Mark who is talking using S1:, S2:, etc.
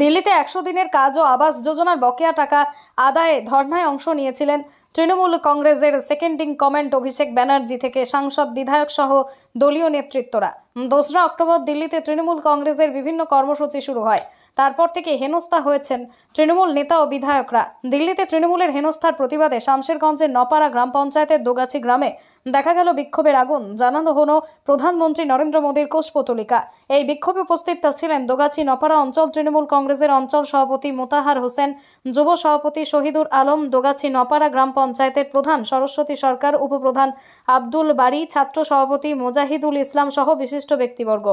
S1: দিল্লিতে একশো দিনের কাজ ও আবাস যোজনার বকেয়া টাকা আদায়ে ধর্নায় অংশ নিয়েছিলেন তৃণমূল কংগ্রেসের সেকেন্ডিং কমেন্ট অভিষেক ব্যানার্জি থেকে সাংসদ বিধায়ক সহ দলীয় নেতৃত্বরা দোসরা অক্টোবর দিল্লিতে তৃণমূল কংগ্রেসের বিভিন্ন কর্মসূচি শুরু হয় তারপর থেকে হেনস্থা হয়েছেন তৃণমূল নেতা ও বিধায়করা দিল্লিতে তৃণমূলের হেনস্থার প্রতিবাদে শামশেরগঞ্জের নপাড়া গ্রাম পঞ্চায়েতের দোগাছি গ্রামে দেখা গেল বিক্ষোভের আগুন জানানো হল প্রধানমন্ত্রী নরেন্দ্র মোদীর কোষপতলিকা এই বিক্ষোভে উপস্থিত ছিলেন দোগাছি নপাড়া অঞ্চল তৃণমূল কংগ্রেসের অঞ্চল সভাপতি মোতাহার হোসেন যুব সভাপতি শহীদুর আলম দোগাছি নপাড়া গ্রাম পঞ্চায়েতের প্রধান সরস্বতী সরকার উপপ্রধান আব্দুল বাড়ি ছাত্র সভাপতি মোজাহিদুল ইসলাম সহ বিশিষ্ট ব্যক্তিবর্গ